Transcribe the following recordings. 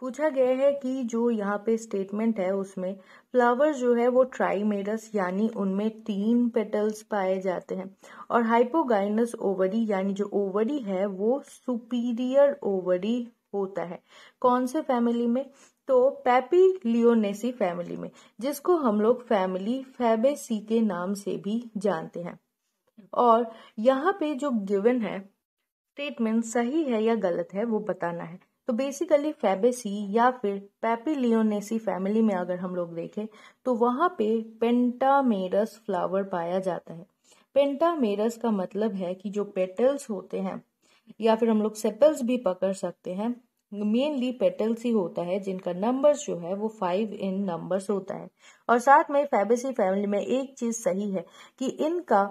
पूछा गया है कि जो यहाँ पे स्टेटमेंट है उसमें फ्लावर्स जो है वो ट्राईमेरस यानी उनमें तीन पेटल्स पाए जाते हैं और हाइपोगाइनस ओवरी यानी जो ओवरी है वो सुपीरियर ओवरी होता है कौन से फैमिली में तो पैपी लियोनेसी फैमिली में जिसको हम लोग फैमिली फेबेसी के नाम से भी जानते हैं और यहाँ पे जो गिवन है स्टेटमेंट सही है या गलत है वो बताना है तो बेसिकली फेबेसी या फिर पेपिलियोनेसी फैमिली में अगर हम लोग देखें तो वहां पे पेंटामेरस फ्लावर पाया जाता है पेंटामेरस का मतलब है कि जो पेटल्स होते हैं या फिर हम लोग सेपल्स भी पकड़ सकते हैं मेनली पेटल्स ही होता है जिनका नंबर्स जो है वो फाइव इन नंबर्स होता है और साथ में फैबेसी फैमिली में एक चीज सही है कि इनका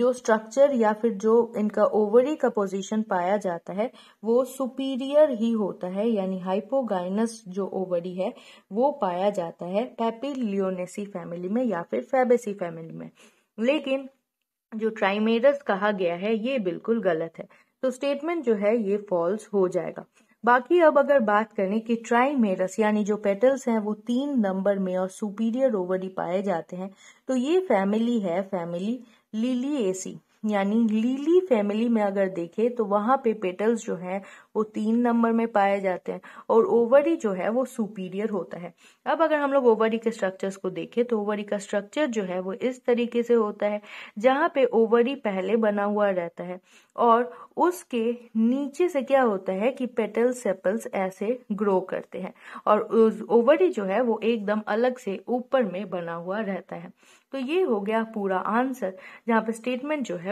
जो स्ट्रक्चर या फिर जो इनका ओवरी का पोजीशन पाया जाता है वो सुपीरियर ही होता है यानी हाइपोगाइनस जो ओवरी है वो पाया जाता है पेपिलियोनेसी फैमिली में या फिर फैबेसी फैमिली में लेकिन जो ट्राइमेरस कहा गया है ये बिल्कुल गलत है तो स्टेटमेंट जो है ये फॉल्स हो जाएगा बाकी अब अगर बात करें कि ट्राई मेरस यानी जो पेटल्स हैं वो तीन नंबर में और सुपीरियर ओवरी पाए जाते हैं तो ये फैमिली है फैमिली लिलिएसी यानी लीली फैमिली में अगर देखें तो वहां पे पेटल्स जो है वो तीन नंबर में पाए जाते हैं और ओवरी जो है वो सुपीरियर होता है अब अगर हम लोग ओवरी के स्ट्रक्चर्स को देखें तो ओवरी का स्ट्रक्चर जो है वो इस तरीके से होता है जहाँ पे ओवरी पहले बना हुआ रहता है और उसके नीचे से क्या होता है कि पेटल सेपल्स ऐसे ग्रो करते हैं और ओवरी जो है वो एकदम अलग से ऊपर में बना हुआ रहता है तो ये हो गया पूरा आंसर जहाँ पे स्टेटमेंट जो है